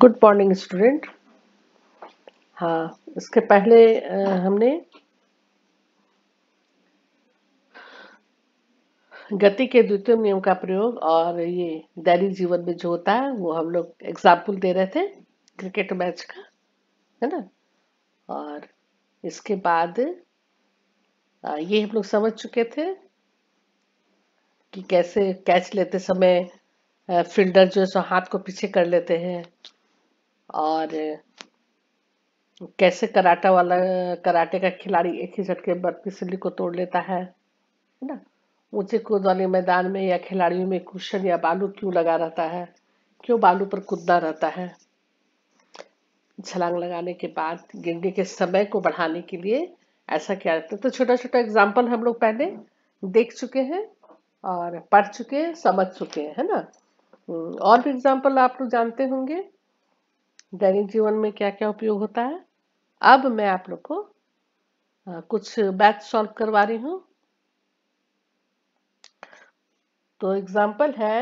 good morning student हाँ इसके पहले हमने गति के द्वितीय नियम का प्रयोग और ये दैनिक जीवन में जो होता है वो हम लोग एग्जाम्पल दे रहे थे क्रिकेट मैच का है ना और इसके बाद ये हम लोग समझ चुके थे कि कैसे कैच लेते समय फील्डर जो है सो हाथ को पीछे कर लेते हैं और कैसे कराटा वाला कराटे का खिलाड़ी एक ही झटके बर्फी सिल्ली को तोड़ लेता है है ना ऊंचे कूद वाले मैदान में या खिलाड़ियों में कुशन या बालू क्यों लगा रहता है क्यों बालू पर कूदना रहता है छलांग लगाने के बाद गिरने के समय को बढ़ाने के लिए ऐसा क्या रहता है तो छोटा छोटा एग्जाम्पल हम लोग पहले देख चुके हैं और पढ़ चुके हैं समझ चुके हैं है ना हम्म, और भी एग्जाम्पल आप लोग जानते होंगे दैनिक जीवन में क्या क्या उपयोग होता है अब मैं आप लोग को कुछ बैच सॉल्व करवा रही हूँ तो एग्जाम्पल है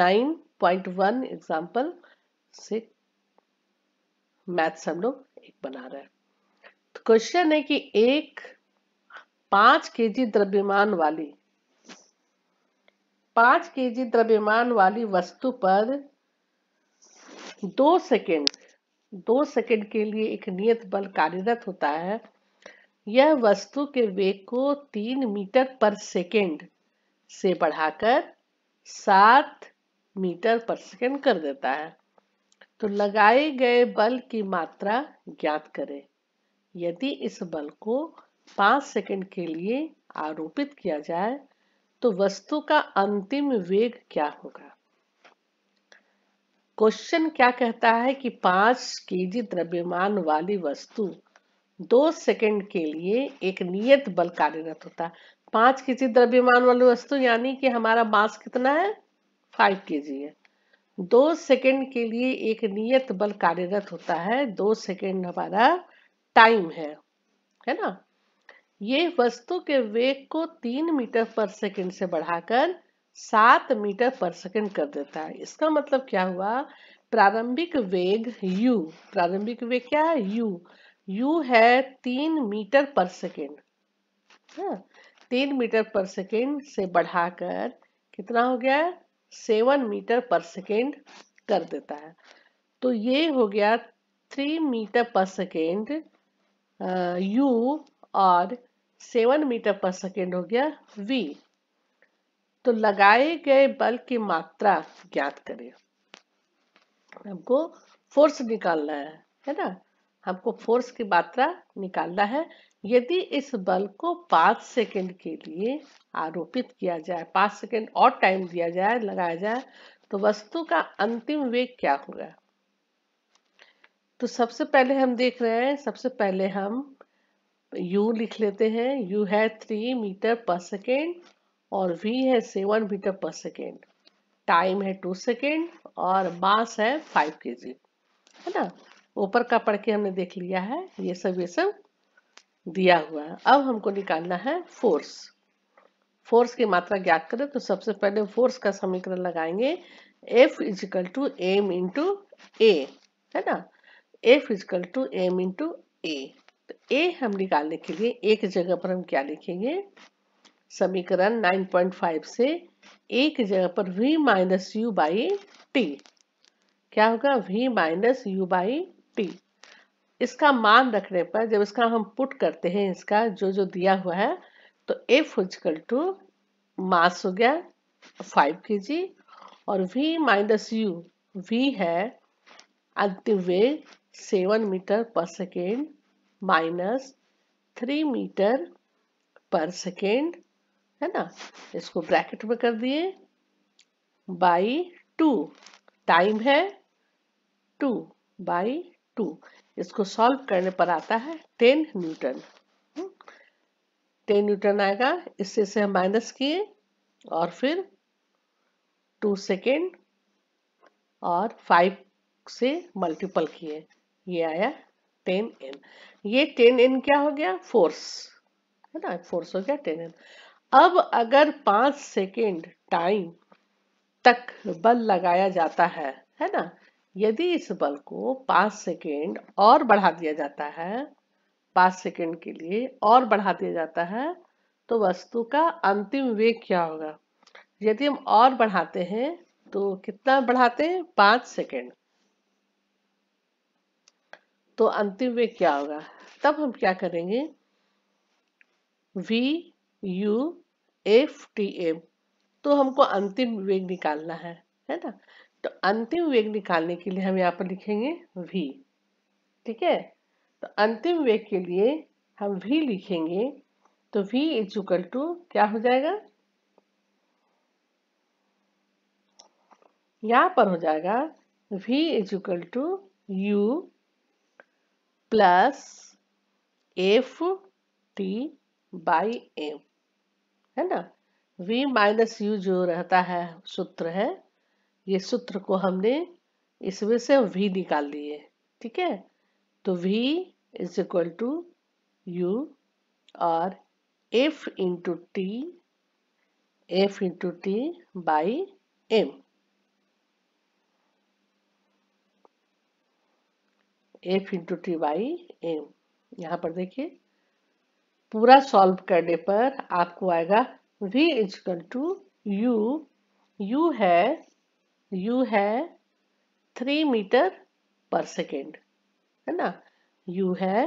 नाइन पॉइंट वन एग्जाम्पल से मैथ्स हम लोग एक बना रहा है तो क्वेश्चन है कि एक पांच के जी द्रव्यमान वाली पांच के जी द्रव्यमान वाली वस्तु पर दो सेकेंड दो सेकेंड के लिए एक नियत बल कार्यरत होता है यह वस्तु के वेग को तीन मीटर पर सेकेंड से बढ़ाकर सात मीटर पर सेकेंड कर देता है तो लगाए गए बल की मात्रा ज्ञात करें यदि इस बल को पांच सेकंड के लिए आरोपित किया जाए तो वस्तु का अंतिम वेग क्या होगा क्वेश्चन क्या कहता है कि पांच केजी द्रव्यमान वाली वस्तु दो सेकंड के लिए एक नियत बल कार्यरत होता है पांच के जी द्रव्यमान वाली वस्तु यानी कि हमारा मास कितना है फाइव के जी है दो सेकंड के लिए एक नियत बल कार्यरत होता है दो सेकंड हमारा टाइम है है ना ये वस्तु के वेग को तीन मीटर पर सेकंड से बढ़ाकर सात मीटर पर सेकंड कर देता है इसका मतलब क्या हुआ प्रारंभिक वेग u प्रारंभिक वेग क्या है u u है तीन मीटर पर सेकेंड हाँ, तीन मीटर पर सेकेंड से बढ़ाकर कितना हो गया सेवन मीटर पर सेकेंड कर देता है तो ये हो गया three metre per second u और सेवन मीटर पर सेकेंड हो गया वी तो लगाए गए बल की मात्रा ज्ञात करें हमको फोर्स निकालना है है ना हमको फोर्स की मात्रा निकालना है यदि इस बल को पाँच सेकंड के लिए आरोपित किया जाए पांच सेकंड और टाइम दिया जाए लगाया जाए तो वस्तु का अंतिम वेग क्या होगा तो सबसे पहले हम देख रहे हैं सबसे पहले हम u लिख लेते हैं u है थ्री मीटर पर सेकेंड और v है seven metre per second time है टू सेकेंड और मास है फाइव के है ना ऊपर का पढ़ के हमने देख लिया है ये सब ये सब दिया हुआ है अब हमको निकालना है फोर्स फोर्स की मात्रा ज्ञात करें तो सबसे पहले फोर्स का समीकरण लगाएंगे F equal to M into ए है ना F equal to M into a तो ए हम निकालने के लिए एक जगह पर हम क्या लिखेंगे समीकरण 9.5 से एक जगह पर v minus you by t क्या होगा v minus you by t इसका मान रखने पर जब इसका हम पुट करते हैं इसका जो जो दिया हुआ है तो एफ इजकल टू मास हो गया फाइव के जी और वी माइनस यू वी है अंतिम वेग seven metre per second minus three metre per second है ना इसको ब्रैकेट में कर दिए बाई टू टाइम है टू बाई टू इसको सॉल्व करने पर आता है टेन न्यूटन टेन न्यूटन आएगा इससे इसे हम माइनस किए और फिर टू सेकेंड और फाइव से मल्टीपल किए ये आया टेन एन ये टेन एन क्या हो गया फोर्स है ना फोर्स हो गया टेन एन अब अगर पांच सेकेंड टाइम तक बल लगाया जाता है है ना यदि इस बल को पाँच सेकेंड और बढ़ा दिया जाता है पाँच सेकेंड के लिए और बढ़ा दिया जाता है तो वस्तु का अंतिम वेग क्या होगा यदि हम और बढ़ाते हैं तो कितना बढ़ाते हैं पाँच सेकेंड तो अंतिम वेग क्या होगा तब हम क्या करेंगे v u F t m तो हमको अंतिम वेग निकालना है है ना तो अंतिम वेग निकालने के लिए हम यहाँ पर लिखेंगे v ठीक है तो अंतिम वेग के लिए हम v लिखेंगे तो v इज इक्वल टू क्या हो जाएगा यहाँ पर हो जाएगा v is equal to u plus F t by m है ना v माइनस यू जो रहता है सूत्र है ये सूत्र को हमने इसमें से v निकाल लिए ठीक है तो v is equal to u और f into t F into t by m F into t by m यहां पर देखिए पूरा सॉल्व करने पर आपको आएगा v equal to u u है यू है थ्री मीटर पर सेकेंड है ना यू है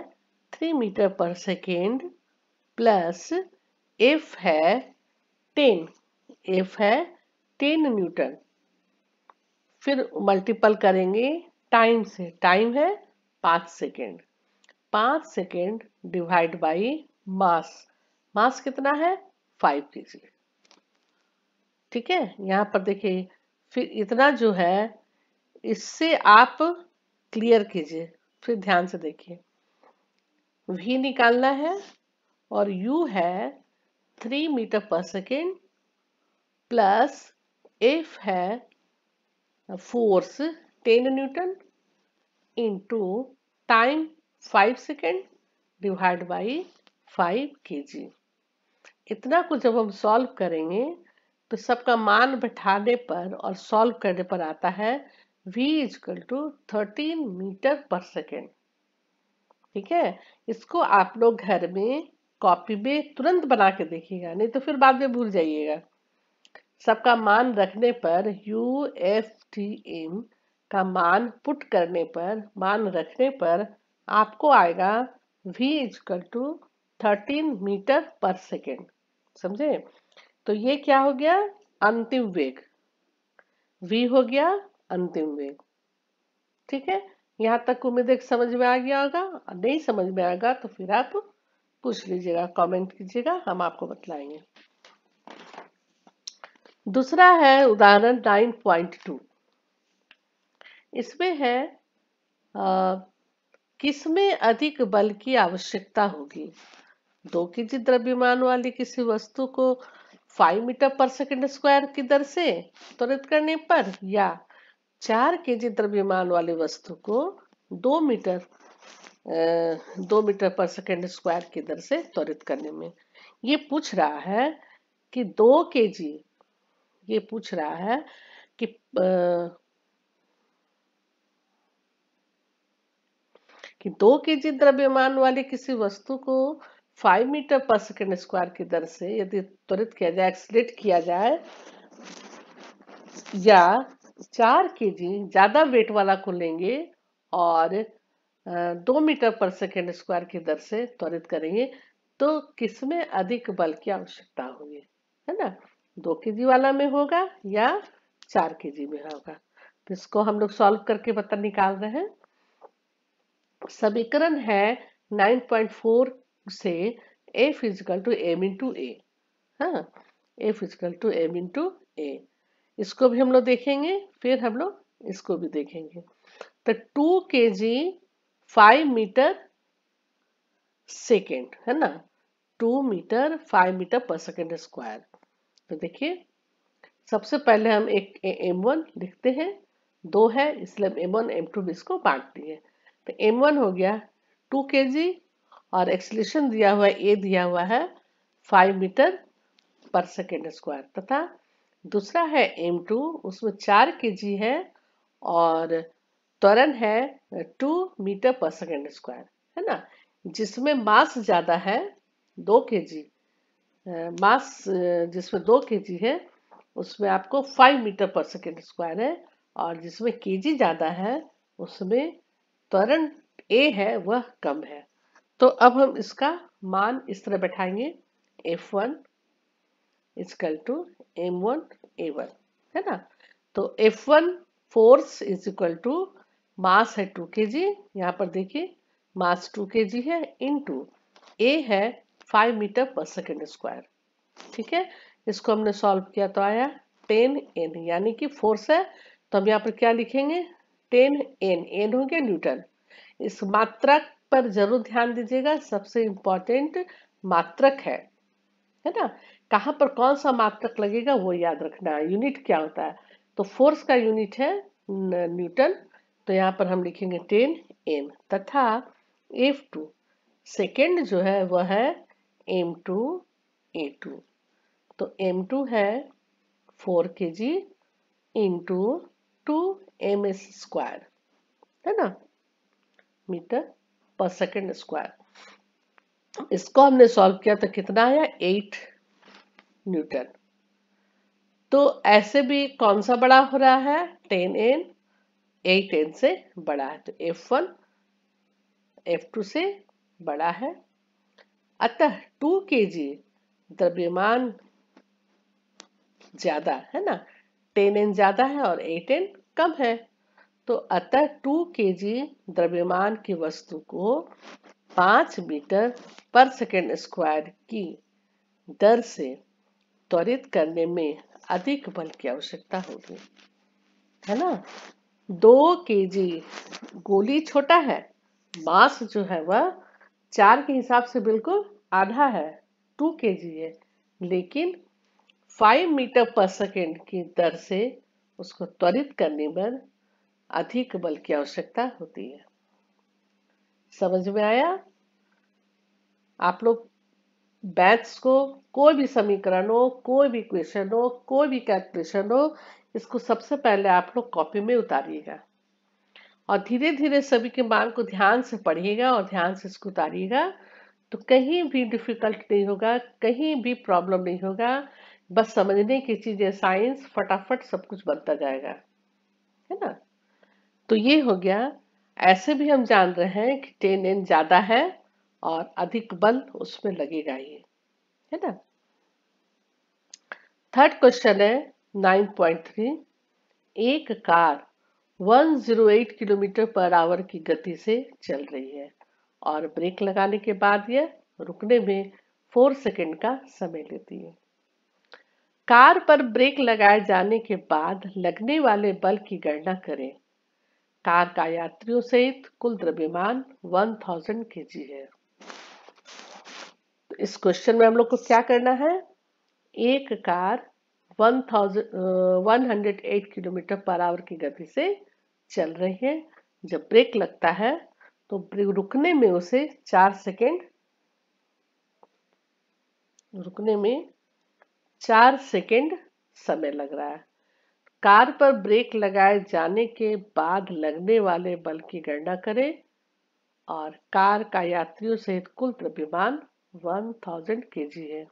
three metre per second plus F है टेन एफ है टेन न्यूटन फिर मल्टीपल करेंगे टाइम से टाइम है पाँच सेकेंड पाँच second divide by mass mass कितना है फाइव के ठीक है यहाँ पर देखिए फिर इतना जो है इससे आप क्लियर कीजिए फिर ध्यान से देखिए वी निकालना है और यू है three metre per second plus F है force ten newton into time five second divide by five K G इतना को जब हम सॉल्व करेंगे तो सबका मान बैठाने पर और सॉल्व करने पर आता है v equal to thirteen metre per second ठीक है इसको आप लोग घर में कॉपी में तुरंत बना के देखिएगा नहीं तो फिर बाद में भूल जाइएगा सबका मान रखने पर यू एफ टी एम का मान पुट करने पर मान रखने पर आपको आएगा v equal to thirteen metre per second समझे तो ये क्या हो गया अंतिम वेग v हो गया अंतिम वेग ठीक है यहां तक उम्मीद एक समझ में आ गया होगा नहीं समझ में आएगा तो फिर आप पूछ लीजिएगा कमेंट कीजिएगा हम आपको बतलाएंगे दूसरा है उदाहरण 9.2 इसमें है किसमें अधिक बल की आवश्यकता होगी दो के जी द्रव्यमान वाली किसी वस्तु को five metre per second square की दर से त्वरित करने पर या चार के जी द्रव्यमान वाली वस्तु को दो metre 2 metre per second square की दर से त्वरित करने में ये पूछ रहा है कि दो के जी ये पूछ रहा है कि आ, कि दो के जी द्रव्यमान वाली किसी वस्तु को five metre per second square की दर से यदि त्वरित किया जाए एक्सलेट किया जाए या चार के जी ज़्यादा वेट वाला को लेंगे और दो मीटर पर सेकेंड स्क्वायर की दर से त्वरित करेंगे तो किसमें अधिक बल की आवश्यकता होगी है ना दो के जी वाला में होगा या चार के जी में होगा तो इसको हम लोग सॉल्व करके पता निकाल रहे हैं समीकरण है 9.4 से a physical to M into a हाँ F is to M into a इसको भी हम लोग देखेंगे फिर हम लोग इसको भी देखेंगे तो टू के जी फाइव मीटर सेकेंड है ना two metre five metre per second square तो देखिए सबसे पहले हम एक एम वन लिखते हैं दो है इसलिए हम एम वन एम टू भी इसको बांटती है तो एम वन हो गया टू के जी और एक्सलेशन दिया हुआ ए दिया हुआ है five metre per second square तथा दूसरा है एम टू उसमें चार के जी है और त्वरण है two metre per second square है ना जिसमें मास ज़्यादा है दो के जी मास जिसमें दो के जी है उसमें आपको five metre per second square है और जिसमें के जी ज़्यादा है उसमें त्वरण ए है वह कम है तो अब हम इसका मान इस तरह बैठाएंगे F one equal to M one a one है ना तो F one force is equal to mass है टू के जी यहाँ पर देखिए मास टू के जी है इन टू ए है five metre per second square ठीक है इसको हमने सॉल्व किया तो आया टेन एन यानी कि फोर्स है तो हम यहाँ पर क्या लिखेंगे टेन एन एन हो गया न्यूटन इस मात्रक पर जरूर ध्यान दीजिएगा सबसे इम्पोर्टेंट मात्रक है है ना कहाँ पर कौन सा मात्रक लगेगा वो याद रखना है यूनिट क्या होता है तो फोर्स का यूनिट है न्यूटन तो यहाँ पर हम लिखेंगे टेन एम तथा एफ टू सेकेंड जो है वह है एम टू ए टू तो एम टू है four K G into two m s square है ना मीटर पर सेकेंड स्क्वायर इसको हमने सॉल्व किया तो कितना आया एट न्यूटन तो ऐसे भी कौन सा बड़ा हो रहा है टेन एन एट एन से बड़ा है तो एफ वन एफ टू से बड़ा है अतः टू के जी द्रव्यमान ज्यादा है ना टेन एन ज्यादा है और एट एन कम है तो अतः टू के जी द्रव्यमान की वस्तु को पांच मीटर पर सेकेंड स्क्वायर की दर से त्वरित करने में अधिक बल की आवश्यकता होगी है ना दो के जी गोली छोटा है मास जो है वह चार के हिसाब से बिल्कुल आधा है टू के जी है लेकिन फाइव मीटर पर सेकेंड की दर से उसको त्वरित करने पर अधिक बल की आवश्यकता होती है समझ में आया आप लोग बैथ्स को कोई भी समीकरण हो कोई भी क्वेश्चन हो कोई भी कैलकुलेशन हो इसको सबसे पहले आप लोग कॉपी में उतारिएगा और धीरे धीरे सभी के मान को ध्यान से पढ़िएगा और ध्यान से इसको उतारिएगा तो कहीं भी डिफिकल्ट नहीं होगा कहीं भी प्रॉब्लम नहीं होगा बस समझने की चीज़ें साइंस फटाफट सब कुछ बनता जाएगा है ना तो ये हो गया ऐसे भी हम जान रहे हैं कि टेन एन ज्यादा है और अधिक बल उसमें लगेगा ये है ना थर्ड क्वेश्चन है 9.3 एक कार 108 किलोमीटर पर आवर की गति से चल रही है और ब्रेक लगाने के बाद यह रुकने में 4 सेकंड का समय लेती है कार पर ब्रेक लगाए जाने के बाद लगने वाले बल की गणना करें कार का यात्रियों सहित कुल द्रव्यमान 1000 थाउजेंड के जी है तो इस क्वेश्चन में हम लोग को क्या करना है एक कार 108 किलोमीटर पर आवर की गति से चल रही है जब ब्रेक लगता है तो रुकने में उसे चार सेकेंड रुकने में चार सेकेंड समय लग रहा है कार पर ब्रेक लगाए जाने के बाद लगने वाले बल की गणना करें और कार का यात्रियों सहित कुल द्रव्यमान 1000 थाउजेंड है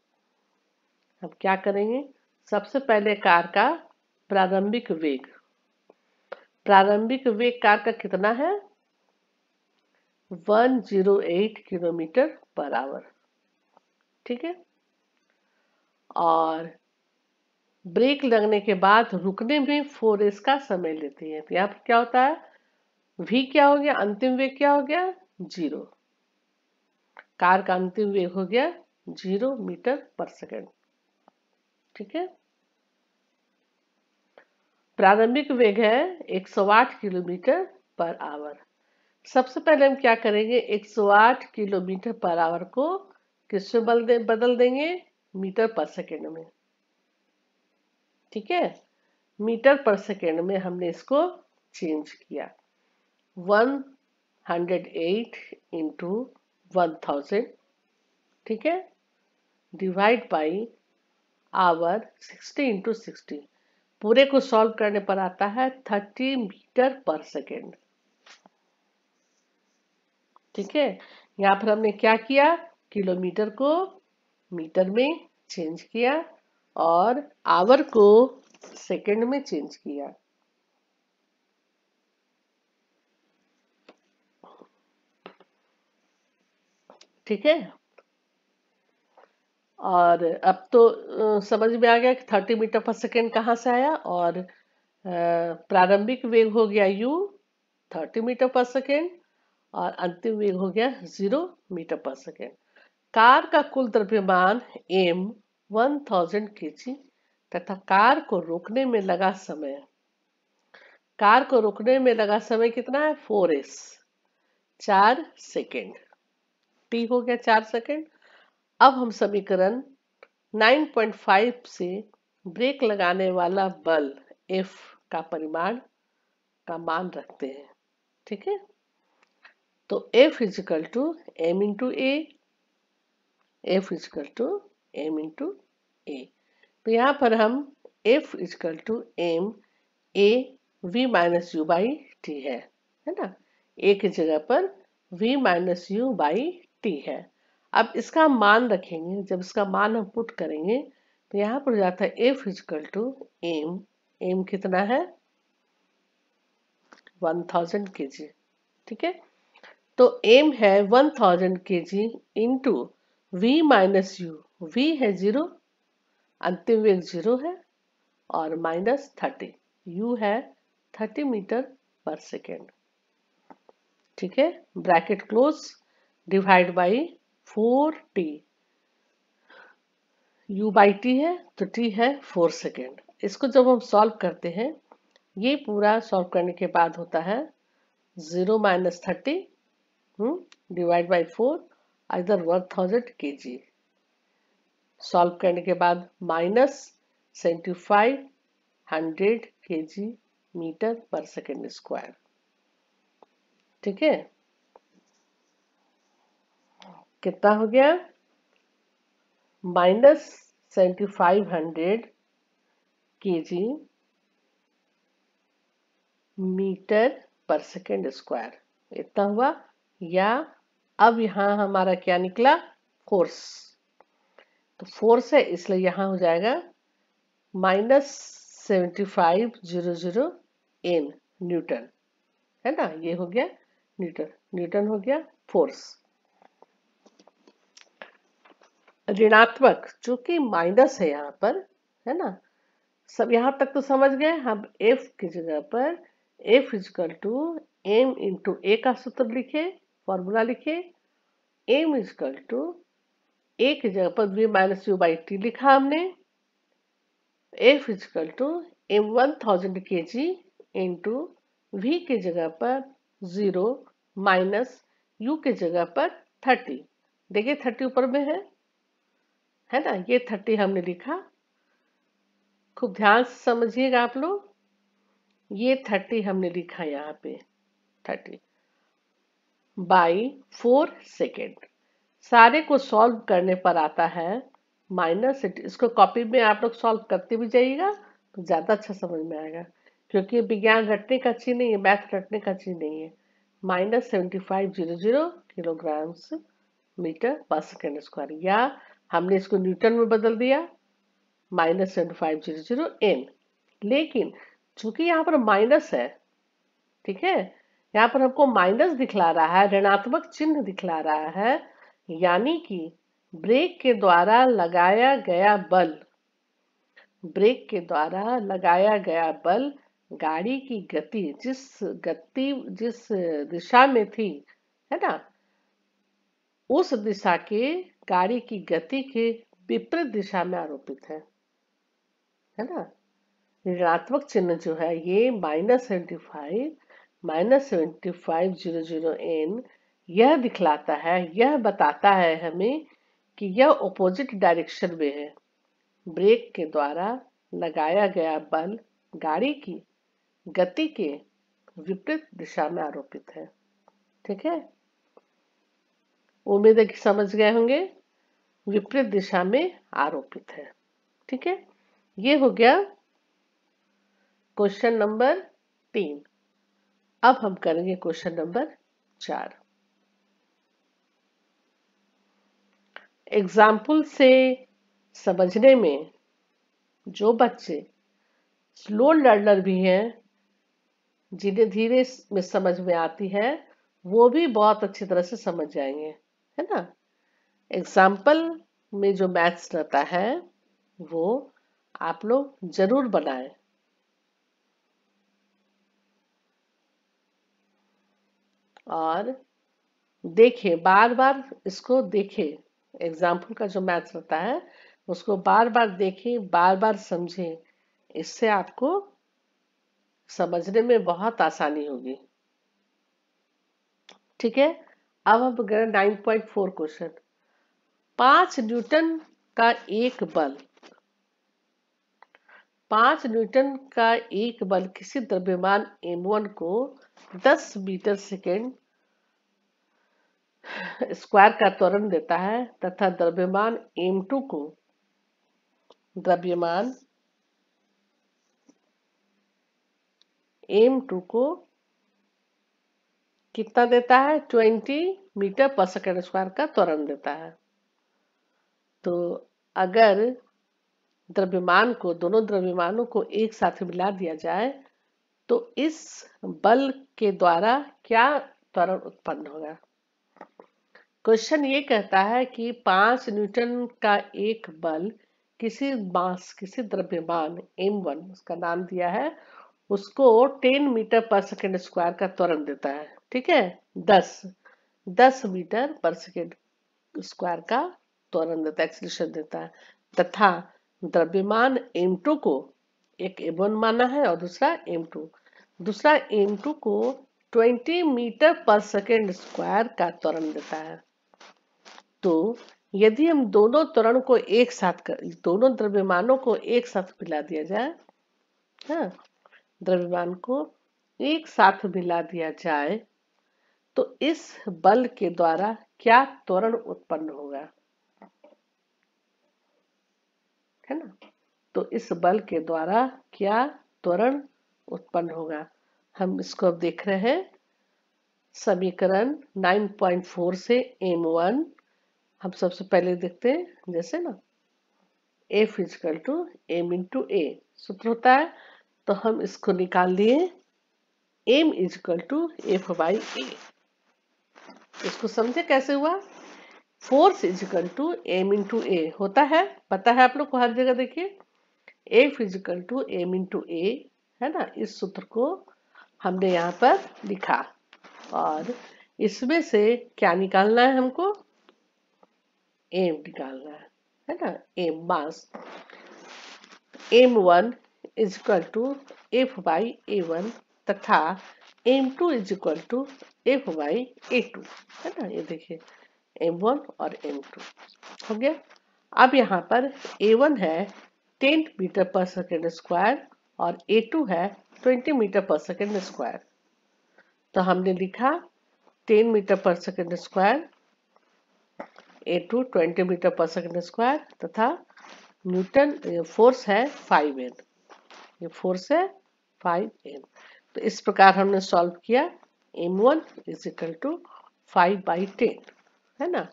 अब क्या करेंगे सबसे पहले कार का प्रारंभिक वेग प्रारंभिक वेग कार का कितना है 108 किलोमीटर पर आवर ठीक है और ब्रेक लगने के बाद रुकने में फोर एस का समय लेती है तो यहाँ पर क्या होता है वी क्या हो गया अंतिम वेग क्या हो गया जीरो कार का अंतिम वेग हो गया जीरो मीटर पर सेकेंड ठीक है प्रारंभिक वेग है 108 किलोमीटर पर आवर सबसे पहले हम क्या करेंगे 108 किलोमीटर पर आवर को में बदल देंगे मीटर पर सेकेंड में ठीक है मीटर पर सेकेंड में हमने इसको चेंज किया 108 इंटू वन थाउजेंड ठीक है divide by hour 60 into sixty पूरे को सॉल्व करने पर आता है 30 मीटर पर सेकेंड ठीक है यहाँ पर हमने क्या किया किलोमीटर को मीटर में चेंज किया और आवर को सेकंड में चेंज किया ठीक है और अब तो समझ में आ गया कि थर्टी मीटर पर सेकेंड कहाँ से आया और प्रारंभिक वेग हो गया u thirty metre per second और अंतिम वेग हो गया zero metre per second car का कुल द्रव्यमान एम 1000 केजी तथा कार को रोकने में लगा समय कार को रोकने में लगा समय कितना है फोर एस चार सेकेंड टी हो गया चार सेकेंड अब हम समीकरण 9.5 से ब्रेक लगाने वाला बल एफ का परिमाण का मान रखते हैं ठीक है तो F equal to M into F equal to M into a तो यहाँ पर हम F equal to m a v minus you by t है है ना ए की जगह पर v minus you by t है अब इसका मान रखेंगे जब इसका मान हम पुट करेंगे तो यहाँ पर जाता है F equal to m m कितना है वन थाउजेंड के जी ठीक है तो एम है one thousand K G into v minus u v है जीरो अंतिम वेग जीरो है और माइनस थर्टी यू है थर्टी मीटर पर सेकेंड ठीक है bracket close divide by four t u by t है तो t है फोर सेकेंड इसको जब हम सॉल्व करते हैं ये पूरा सॉल्व करने के बाद होता है zero minus thirty divide by four इधर one thousand K G solve करने के बाद minus seventy five hundred K G metre per second square ठीक है कितना हो गया minus seventy five hundred K G metre per second square इतना हुआ या अब यहां हमारा क्या निकला फोर्स तो फोर्स है इसलिए यहाँ हो जाएगा minus seventy five zero zero N newton है ना ये हो गया न्यूटन न्यूटन हो गया फोर्स ऋणात्मक जो कि माइनस है यहाँ पर है ना सब यहाँ तक तो समझ गए हम एफ की जगह पर F equal to M into A का सूत्र लिखे फॉर्मूला लिखे एम इजकल टू ए की जगह पर B minus you by T लिखा हमने F equal to M one thousand K G into we के जगह पर जीरो माइनस यू के जगह पर थर्टी देखिए थर्टी ऊपर में है है ना ये थर्टी हमने लिखा खूब ध्यान से समझिएगा आप लोग ये थर्टी हमने लिखा यहाँ पे थर्टी बाई फोर सेकेंड सारे को सॉल्व करने पर आता है माइनस इट इसको कॉपी में आप लोग सॉल्व करते भी जाइएगा तो ज़्यादा अच्छा समझ में आएगा क्योंकि विज्ञान रटने का चीज नहीं है मैथ रटने का चीज नहीं है minus seventy five zero zero kilograms metre per second square या हमने इसको न्यूटन में बदल दिया minus seventy five zero zero N लेकिन चूंकि यहाँ पर माइनस है ठीक है यहाँ पर हमको माइनस दिखला रहा है ऋणात्मक चिन्ह दिखला रहा है यानी कि ब्रेक के द्वारा लगाया गया बल ब्रेक के द्वारा लगाया गया बल गाड़ी की गति जिस गति जिस दिशा में थी है ना उस दिशा के गाड़ी की गति के विपरीत दिशा में आरोपित है है ना ऋणात्मक चिन्ह जो है ये minus seventy five minus seventy five zero zero N यह दिखलाता है यह बताता है हमें कि यह ऑपोजिट डायरेक्शन में है ब्रेक के द्वारा लगाया गया बल गाड़ी की गति के विपरीत दिशा में आरोपित है ठीक है उम्मीद है कि समझ गए होंगे विपरीत दिशा में आरोपित है ठीक है ये हो गया क्वेश्चन नंबर तीन अब हम करेंगे क्वेश्चन नंबर चार एग्जाम्पल से समझने में जो बच्चे स्लो लर्नर भी हैं जिन्हें धीरे में समझ में आती है वो भी बहुत अच्छी तरह से समझ जाएंगे है ना एग्जाम्पल में जो मैथ्स रहता है वो आप लोग जरूर बनाएं और देखें बार बार इसको देखें एग्जाम्पल का जो मैथ होता है उसको बार बार देखें बार बार समझें इससे आपको समझने में बहुत आसानी होगी ठीक है अब हम गए नाइन पॉइंट फोर क्वेश्चन पांच न्यूटन का एक बल पांच न्यूटन का एक बल किसी द्रव्यमान m1 को 10 मीटर सेकेंड स्क्वायर का त्वरण देता है तथा द्रव्यमान एम टू को द्रव्यमान एम टू को कितना देता है twenty metre per second square का त्वरण देता है तो अगर द्रव्यमान को दोनों द्रव्यमानों को एक साथ मिला दिया जाए तो इस बल के द्वारा क्या त्वरण उत्पन्न होगा क्वेश्चन ये कहता है कि पांच न्यूटन का एक बल किसी मास किसी द्रव्यमान m1 उसका नाम दिया है उसको 10 मीटर पर सेकेंड स्क्वायर का त्वरण देता है ठीक है 10 10 मीटर पर सेकेंड स्क्वायर का त्वरण देता है एक्सलेशन देता है तथा द्रव्यमान m2 को एक m1 माना है और दूसरा m2 दूसरा m2 को 20 मीटर पर सेकेंड स्क्वायर का त्वरण देता है तो यदि हम दोनों त्वरण को एक साथ कर दोनों द्रव्यमानों को एक साथ मिला दिया जाए हाँ द्रव्यमान को एक साथ मिला दिया जाए तो इस बल के द्वारा क्या त्वरण उत्पन्न होगा है ना तो इस बल के द्वारा क्या त्वरण उत्पन्न होगा हम इसको अब देख रहे हैं समीकरण 9.4 से M1 हम सबसे पहले देखते हैं जैसे ना A physical to M into A सूत्र होता है तो हम इसको निकाल लिए M equal to F by A इसको समझे कैसे हुआ force equal to M into A होता है पता है आप लोग को हर जगह देखिए A physical to M into ए है ना इस सूत्र को हमने यहाँ पर लिखा और इसमें से क्या निकालना है हमको एम निकाल रहा है है ना M mass M one is equal to F by A one तथा M two is equal to F by A two है ना ये देखिए एम वन और एम टू हो गया अब यहाँ पर ए वन है ten metre per second square और ए टू है twenty metre per second square तो हमने लिखा ten metre per second square A two twenty metre per second square तथा न्यूटन फोर्स है फाइव एन ये फोर्स है फाइव एन तो इस प्रकार हमने सॉल्व किया M one is equal to five by ten है ना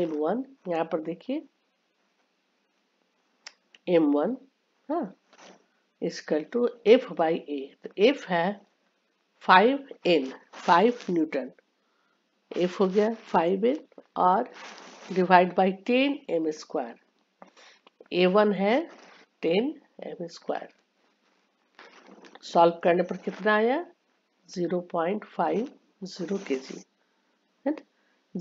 एम वन यहाँ पर देखिए एम वन हाँ equal to F by A तो एफ है five N five newton F हो गया फाइव एन और divide by ten M square A one है टेन एम स्क्वायर सॉल्व करने पर कितना आया zero point five zero K G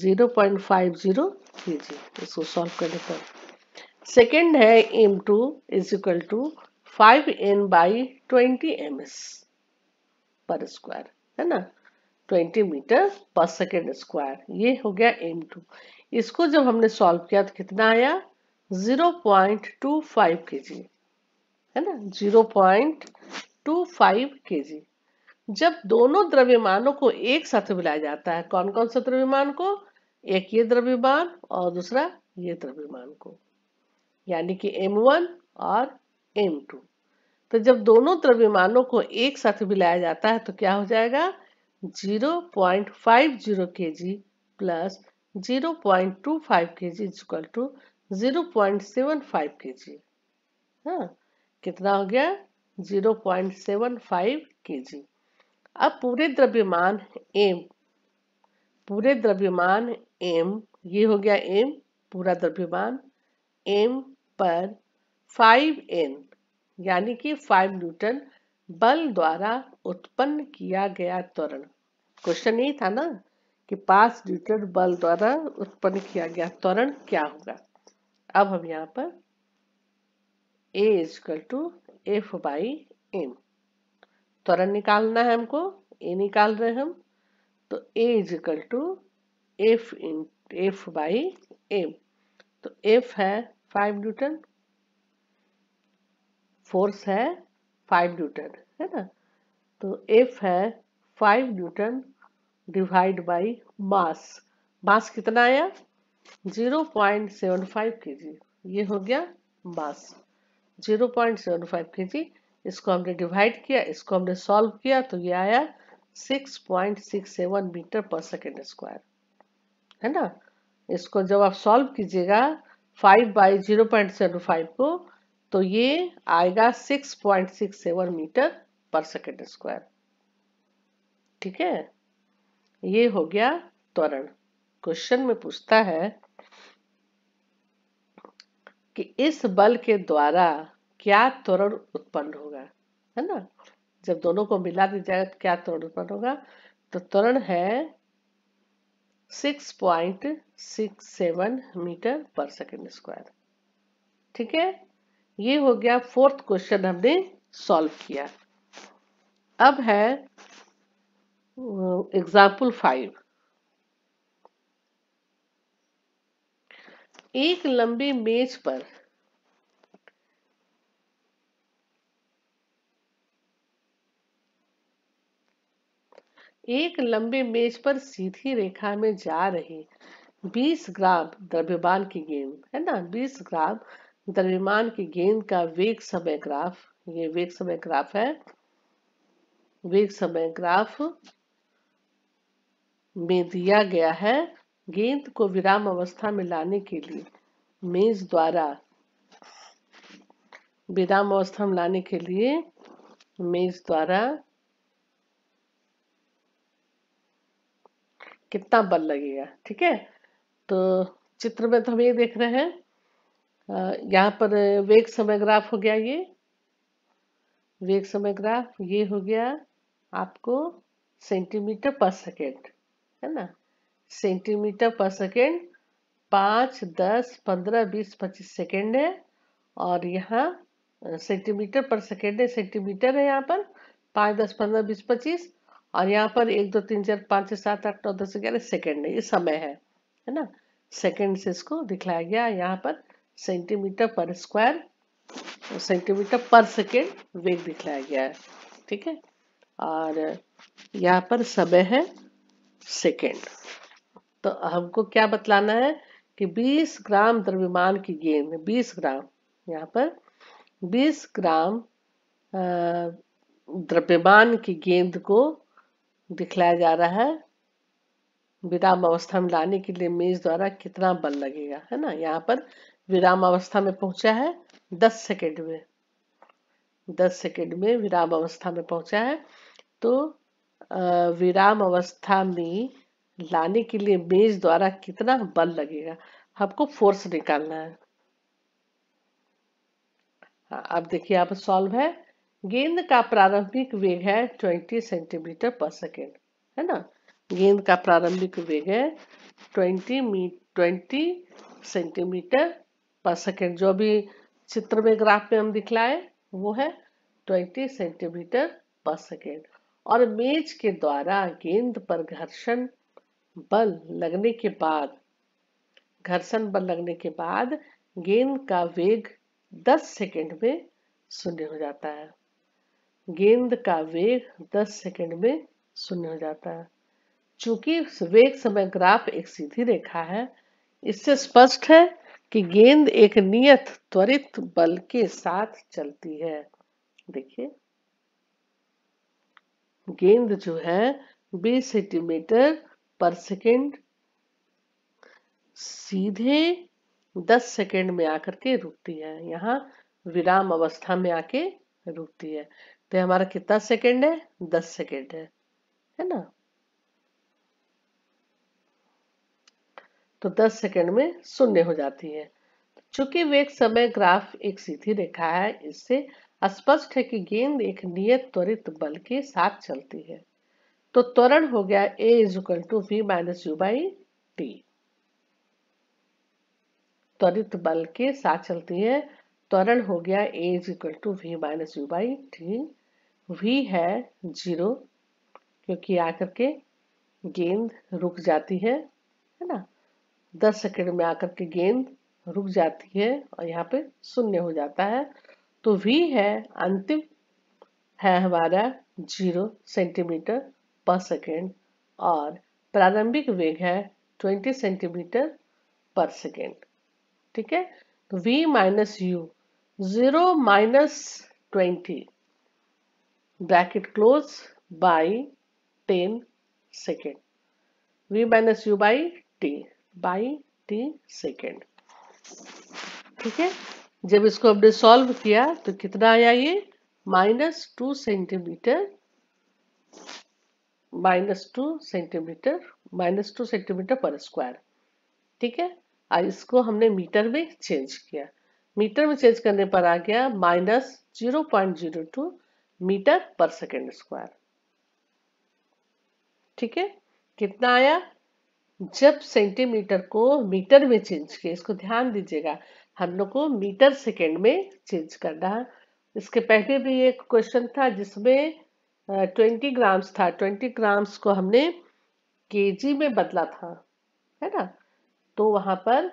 zero point five zero K G इसको सॉल्व करने पर सेकेंड है M two is equal to five N by twenty M S per square है ना twenty metre per second square ये हो गया M to इसको जब हमने सॉल्व किया तो कितना आया zero point two five K जी है ना zero point two five K जी जब दोनों द्रव्यमानों को एक साथ मिलाया जाता है कौन कौन सा द्रव्यमान को एक ये द्रव्यमान और दूसरा ये द्रव्यमान को यानी कि m1 और m2 तो जब दोनों द्रव्यमानों को एक साथ मिलाया जाता है तो क्या हो जाएगा 0.50 kg plus 0.25 kg is equal to 0.75 kg हाँ कितना हो गया 0.75 kg अब पूरे द्रव्यमान m पूरे द्रव्यमान m ये हो गया m पूरा द्रव्यमान m पर 5n यानी कि 5 न्यूटन बल द्वारा उत्पन्न किया गया त्वरण क्वेश्चन यही था ना कि पास न्यूटन बल द्वारा उत्पन्न किया गया त्वरण क्या होगा अब हम यहाँ पर A equal to F by M त्वरण निकालना है हमको ए निकाल रहे हम तो A equal to F in F by M तो एफ है फाइव न्यूटन फोर्स है फाइव न्यूटन है ना तो एफ है five newton divide by mass mass कितना आया zero point seven five K जी ये हो गया mass zero point seven five K G इसको हमने डिवाइड किया इसको हमने सॉल्व किया तो ये आया six point six seven metre per second square है ना इसको जब आप सॉल्व कीजिएगा five by zero point seven five को तो ये आएगा 6.67 मीटर पर सेकेंड स्क्वायर ठीक है ये हो गया त्वरण क्वेश्चन में पूछता है कि इस बल के द्वारा क्या त्वरण उत्पन्न होगा है ना जब दोनों को मिला दिया जाएगा तो क्या त्वरण उत्पन्न होगा तो त्वरण है 6.67 मीटर पर सेकेंड स्क्वायर ठीक है ये हो गया फोर्थ क्वेश्चन हमने सॉल्व किया अब है एग्जाम्पल फाइव एक लंबी मेज पर एक लंबे मेज पर सीधी रेखा में जा रही 20 ग्राम द्रव्यमान की गेंद है ना 20 ग्राम द्रव्यमान की गेंद का वेग समय ग्राफ ये वेग समय ग्राफ है वेग समय ग्राफ में दिया गया है गेंद को विराम अवस्था में लाने के लिए मेज द्वारा विराम अवस्था में लाने के लिए मेज द्वारा कितना बल लगेगा ठीक है तो चित्र में तो हम ये देख रहे हैं यहाँ पर वेग समय ग्राफ हो गया ये वेग समय ग्राफ ये हो गया आपको सेंटीमीटर पर सेकेंड है ना सेंटीमीटर पर सेकेंड पाँच दस पंद्रह बीस पच्चीस सेकेंड है और यहाँ सेंटीमीटर पर सेकेंड है सेंटीमीटर है यहाँ पर पाँच दस पंद्रह बीस पच्चीस और यहाँ पर एक दो तीन चार पाँच छः सात आठ नौ दस ग्यारह सेकेंड है ये समय है है ना सेकेंड से इसको दिखलाया गया यहाँ पर सेंटीमीटर पर स्क्वायर और सेंटीमीटर पर सेकेंड वेग दिखलाया गया है ठीक है और यहाँ पर समय है सेकेंड तो हमको क्या बतलाना है कि 20 ग्राम द्रव्यमान की गेंद 20 ग्राम यहाँ पर 20 ग्राम द्रव्यमान की गेंद को दिखलाया जा रहा है विराम अवस्था में लाने के लिए मेज द्वारा कितना बल लगेगा है ना यहाँ पर विराम अवस्था में पहुंचा है दस सेकेंड में दस सेकेंड में विराम अवस्था में पहुंचा है तो विराम अवस्था में लाने के लिए मेज द्वारा कितना बल लगेगा हमको फोर्स निकालना है हाँ, अब देखिए आप सॉल्व है गेंद का प्रारंभिक वेग है 20 सेंटीमीटर पर सेकेंड है ना गेंद का प्रारंभिक वेग है 20 मी 20 सेंटीमीटर पर सेकेंड जो अभी चित्र में ग्राफ में हम दिखलाए वो है 20 सेंटीमीटर पर सेकेंड और मेज के द्वारा गेंद पर घर्षण बल लगने के बाद घर्षण बल लगने के बाद गेंद का वेग 10 सेकंड में शून्य हो जाता है गेंद का वेग 10 सेकंड में शून्य हो जाता है चूंकि वेग समय ग्राफ एक सीधी रेखा है इससे स्पष्ट है कि गेंद एक नियत त्वरित बल के साथ चलती है देखिए गेंद जो है 20 सेंटीमीटर पर सेकेंड सीधे 10 सेकेंड में आकर के रुकती है यहाँ विराम अवस्था में आके रुकती है तो हमारा कितना सेकेंड है 10 सेकेंड है है ना तो 10 सेकंड में शून्य हो जाती है चूंकि वेग समय ग्राफ एक सीधी रेखा है इससे स्पष्ट है कि गेंद एक नियत त्वरित बल के साथ चलती है तो त्वरण हो गया A is equal to V minus you by T त्वरित बल के साथ चलती है त्वरण हो गया A is equal to V minus you by T V है जीरो क्योंकि आकर के गेंद रुक जाती है है ना दस सेकेंड में आकर के गेंद रुक जाती है और यहाँ पे शून्य हो जाता है तो वी है अंतिम है हमारा जीरो सेंटीमीटर पर सेकेंड और प्रारंभिक वेग है ट्वेंटी सेंटीमीटर पर सेकेंड ठीक है तो V minus U zero minus twenty bracket close by ten second V minus you by T by T second ठीक है जब इसको हमने सॉल्व किया तो कितना आया ये minus two centimetre minus two centimetre minus two centimetre per square ठीक है और इसको हमने मीटर में चेंज किया मीटर में चेंज करने पर आ गया minus zero point zero two metre per second square ठीक है कितना आया जब सेंटीमीटर को मीटर में चेंज किया इसको ध्यान दीजिएगा हम लोग को मीटर सेकेंड में चेंज करना इसके पहले भी एक क्वेश्चन था जिसमें ट्वेंटी ग्राम्स था ट्वेंटी ग्राम्स को हमने केजी में बदला था है ना तो वहाँ पर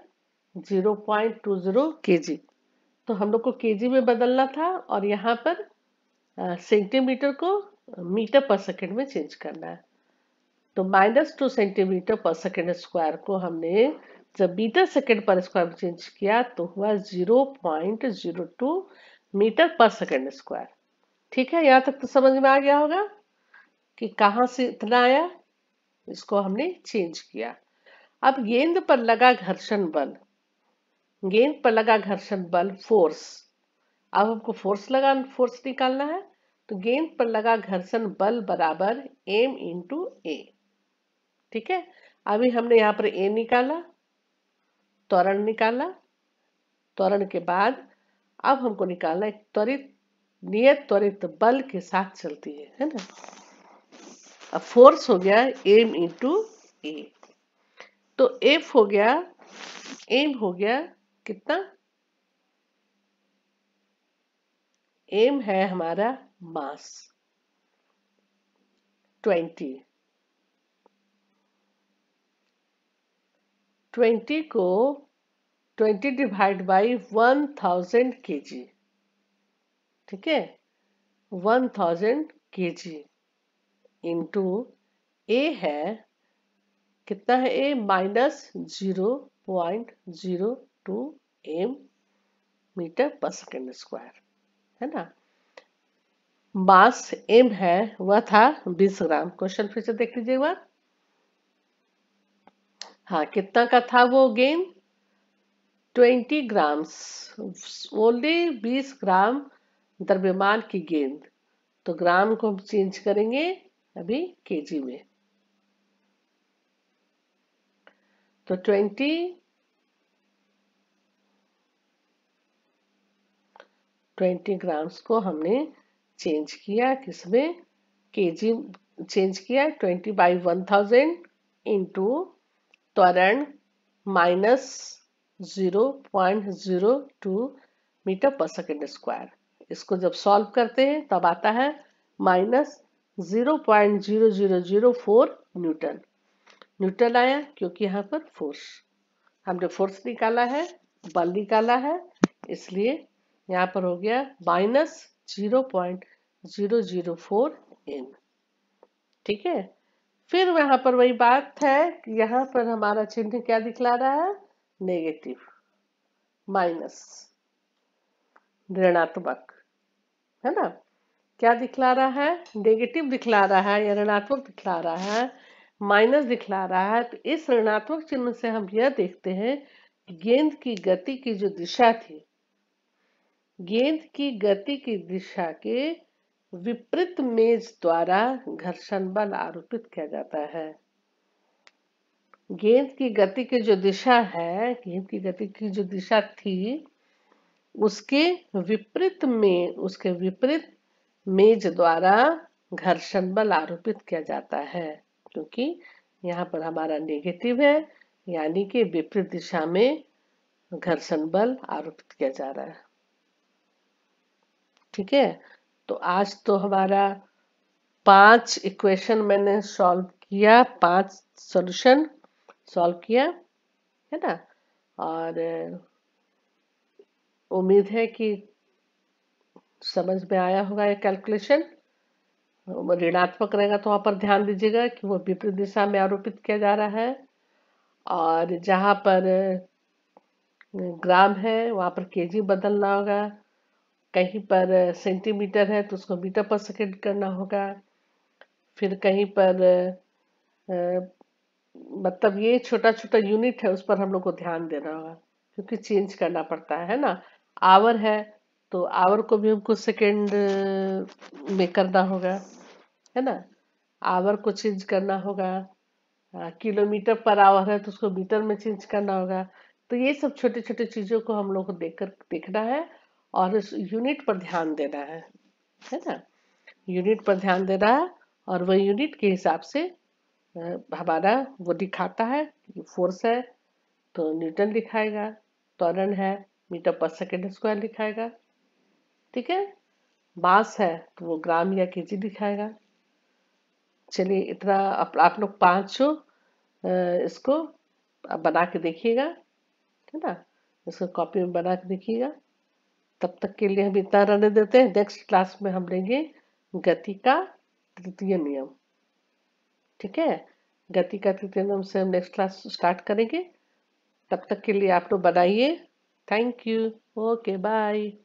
zero point two zero K जी तो हम लोग को केजी में बदलना था और यहाँ पर सेंटीमीटर को मीटर पर सेकेंड में चेंज करना है तो minus two centimetre per second square को हमने जब metre second per square change किया तो हुआ zero point zero two metre per second square ठीक है यहाँ तक तो समझ में आ गया होगा कि कहाँ से इतना आया इसको हमने चेंज किया अब गेंद पर लगा घर्षण बल गेंद पर लगा घर्षण बल फोर्स अब हमको फोर्स लगा फोर्स निकालना है तो गेंद पर लगा घर्षण बल बराबर एम इंटू ए ठीक है अभी हमने यहाँ पर ए निकाला त्वरण निकाला त्वरण के बाद अब हमको निकालना एक त्वरित नियत त्वरित बल के साथ चलती है है ना अब फोर्स हो गया एम इंटू ए तो एफ हो गया एम हो गया कितना एम है हमारा मास ट्वेंटी ट्वेंटी को twenty divide by one thousand K G ठीक है one thousand K G into ए है कितना है A minus zero point zero two M metre per second square है ना मास एम है वह था बीस ग्राम क्वेश्चन फिर से देख लीजिए एक बार हाँ कितना का था वो गेम ट्वेंटी ग्राम्स ओनली बीस ग्राम द्रव्यमान की गेंद तो ग्राम को हम चेंज करेंगे अभी केजी में तो ट्वेंटी ट्वेंटी ग्राम्स को हमने चेंज किया किसमें केजी चेंज किया twenty by one thousand into त्वरण minus zero point zero two metre per second square इसको जब सॉल्व करते हैं तब आता है minus zero point zero zero zero four newton newton आया क्योंकि यहाँ पर फोर्स हमने फोर्स निकाला है बल निकाला है इसलिए यहाँ पर हो गया minus zero point zero zero four M ठीक है फिर वहां पर वही बात है कि यहां पर हमारा चिन्ह क्या दिखला रहा है नेगेटिव माइनस ऋणात्मक है ना क्या दिखला रहा है नेगेटिव दिखला रहा है या ऋणात्मक दिखला रहा है माइनस दिखला रहा है तो इस ऋणात्मक चिन्ह से हम यह देखते हैं कि गेंद की गति की जो दिशा थी गेंद की गति की दिशा के विपरीत मेज द्वारा घर्षण बल आरोपित किया जाता है गेंद की गति की जो दिशा है गेंद की गति की जो दिशा थी उसके विपरीत में उसके विपरीत मेज द्वारा घर्षण बल आरोपित किया जाता है क्योंकि यहाँ पर हमारा नेगेटिव है यानी कि विपरीत दिशा में घर्षण बल आरोपित किया जा रहा है ठीक है तो आज तो हमारा पांच इक्वेशन मैंने सॉल्व किया पांच सॉल्यूशन सॉल्व किया है ना और उम्मीद है कि समझ में आया होगा ये कैलकुलेशन ऋणात्मक रहेगा तो वहाँ पर ध्यान दीजिएगा कि वो विपरीत दिशा में आरोपित किया जा रहा है और जहाँ पर ग्राम है वहाँ पर केजी बदलना होगा कहीं पर सेंटीमीटर है तो उसको मीटर पर सेकेंड करना होगा फिर कहीं पर मतलब ये छोटा छोटा यूनिट है उस पर हम लोग को ध्यान देना होगा क्योंकि चेंज करना पड़ता है ना आवर है तो आवर को भी हमको सेकेंड में करना होगा है ना आवर को चेंज करना होगा किलोमीटर पर आवर है तो उसको मीटर में चेंज करना होगा तो ये सब छोटे छोटे चीज़ों को हम लोग को देख कर देखना है और उस यूनिट पर ध्यान देना है है ना यूनिट पर ध्यान देना है और वह यूनिट के हिसाब से हमारा वो दिखाता है फोर्स है तो न्यूटन दिखाएगा त्वरण है मीटर पर सेकेंड स्क्वायर दिखाएगा ठीक है मास है तो वो ग्राम या के दिखाएगा चलिए इतना आप, आप लोग पाँचों इसको बना के देखिएगा है ना इसको कॉपी में बना के देखिएगा तब तक के लिए हम इतना रहने देते हैं नेक्स्ट क्लास में हम लेंगे गति का तृतीय नियम ठीक है गति का तृतीय नियम से हम नेक्स्ट क्लास स्टार्ट करेंगे तब तक के लिए आप लोग बनाइए थैंक यू ओके बाय